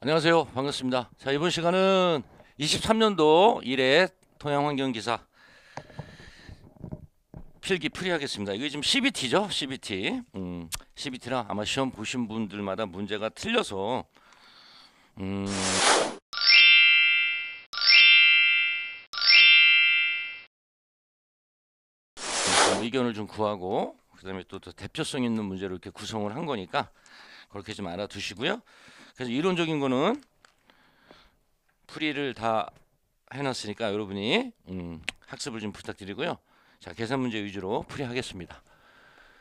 안녕하세요. 반갑습니다. 자, 이번 시간은 23년도 1회 통양환경기사 필기 풀이하겠습니다. 이게 지금 CBT죠? CBT. 음, CBT라 아마 시험 보신 분들마다 문제가 틀려서 음... 의견을 좀 구하고 그다음에 또, 또 대표성 있는 문제로 이렇게 구성을 한 거니까 그렇게 좀 알아두시고요. 그래서 이론적인 거는 풀이를 다 해놨으니까 여러분이 음, 학습을 좀 부탁드리고요. 자 계산 문제 위주로 풀이하겠습니다.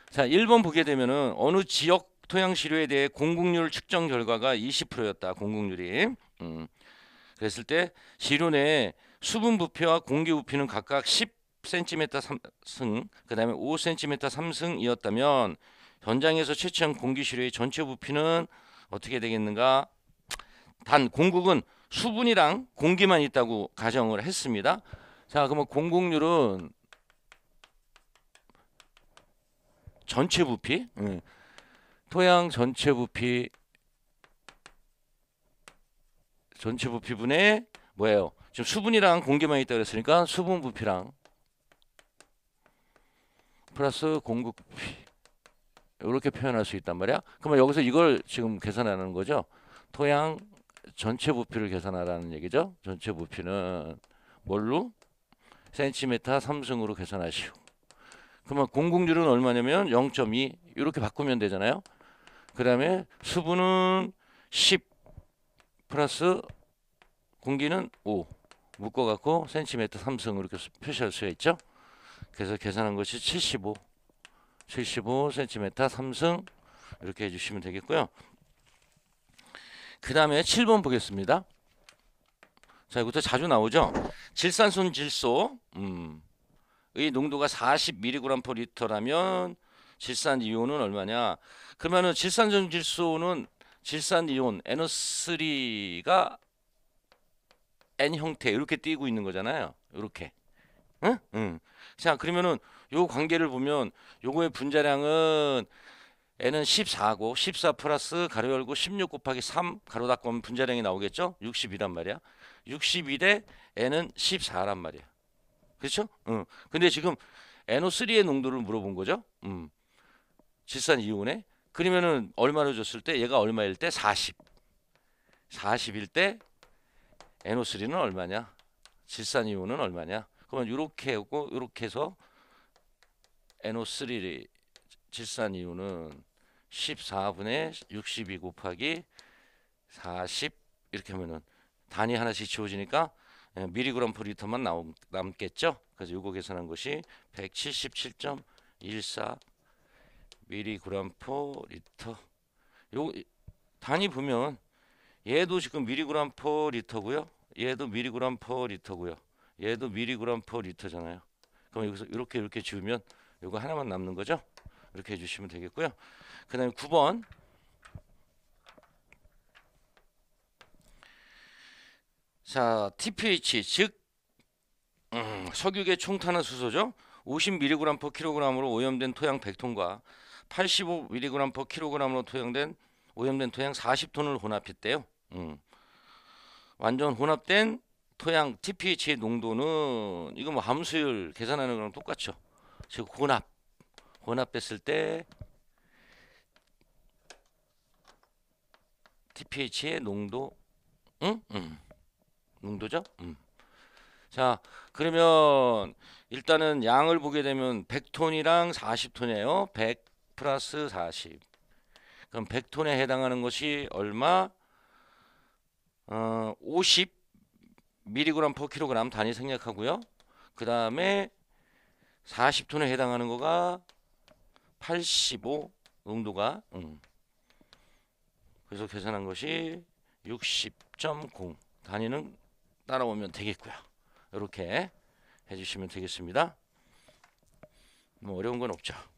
자 1번 보게 되면은 어느 지역 토양 시료에 대해 공급률 측정 결과가 20%였다. 공급률이. 음. 그랬을 때 시료 내 수분 부피와 공기 부피는 각각 10cm 3승, 그다음에 5cm 3승이었다면 현장에서 채취한 공기 시료의 전체 부피는 어떻게 되겠는가? 단 공국은 수분이랑 공기만 있다고 가정을 했습니다. 자, 그러면 공국률은 전체 부피, 예. 토양 전체 부피, 전체 부피분의 뭐예요? 지금 수분이랑 공기만 있다 그랬으니까 수분 부피랑 플러스 공국 부피. 이렇게 표현할 수 있단 말이야. 그러면 여기서 이걸 지금 계산하는 거죠. 토양 전체 부피를 계산하라는 얘기죠. 전체 부피는 뭘로? 센티미터 삼승으로 계산하시오. 그러면 공공률은 얼마냐면 0.2 이렇게 바꾸면 되잖아요. 그 다음에 수분은 10 플러스 공기는 5 묶어갖고 센티미터 삼승 이렇게 표시할 수가 있죠. 그래서 계산한 것이 75. 75cm 삼승 이렇게 해주시면 되겠고요. 그 다음에 7번 보겠습니다. 자, 이것도 자주 나오죠. 질산손 질소, 음, 의 농도가 40mg/L라면 질산 이온은 얼마냐? 그러면은 질산전 질소는 질산 이온 NO3가 N 형태 이렇게 띄고 있는 거잖아요. 이렇게. 응? 응. 자, 그러면은 요 관계를 보면 요거의 분자량은 n은 14고 14 플러스 가로 열고 16 곱하기 3 가로 닫고 하면 분자량이 나오겠죠? 60이란 말이야. 62대 n은 14란 말이야. 그렇죠? 응. 근데 지금 NO3의 농도를 물어본 거죠? 음. 질산 이온에. 그러면은 얼마로 줬을 때 얘가 얼마일 때 40. 40일 때 NO3는 얼마냐? 질산 이온은 얼마냐? 그러면 이렇게 하고 이렇게 해서 NO3 질산 이온은 14분의 62 곱하기 40 이렇게 하면은 단위 하나씩 지워지니까 미리그램 예, 퍼리터만 남, 남겠죠. 그래서 요거 계산한 것이 177.14 미리그램 퍼 리터. 요 단위 보면 얘도 지금 미리그램 퍼 리터고요. 얘도 미리그램 퍼 리터고요. 얘도 미리그램 퍼 리터잖아요. 그럼 음. 여기서 이렇게 이렇게 지우면 이거 하나만 남는 거죠. 이렇게 해주시면 되겠고요. 그 다음에 9번 자 TPH 즉 음, 석유계 총탄화 수소죠. 50mg/kg으로 오염된 토양 100톤과 85mg/kg으로 토양된 오염된 토양 40톤을 혼합했대요. 음. 완전 혼합된 토양 TPH의 농도는 이거 뭐 함수율 계산하는 거랑 똑같죠. 즉 혼합 혼합했을 때 TPH의 농도 응? 응. 농도죠? 응. 자, 그러면 일단은 양을 보게 되면 100톤이랑 40톤이에요. 100 플러스 40. 그럼 100톤에 해당하는 것이 얼마? 어, 50 미리그램 퍼 킬로그램 단위 생략하고요. 그 다음에 40톤에 해당하는 거가 85 응도가 응. 음. 그래서 계산한 것이 60.0 단위는 따라오면 되겠고요. 이렇게 해주시면 되겠습니다. 뭐 어려운 건 없죠.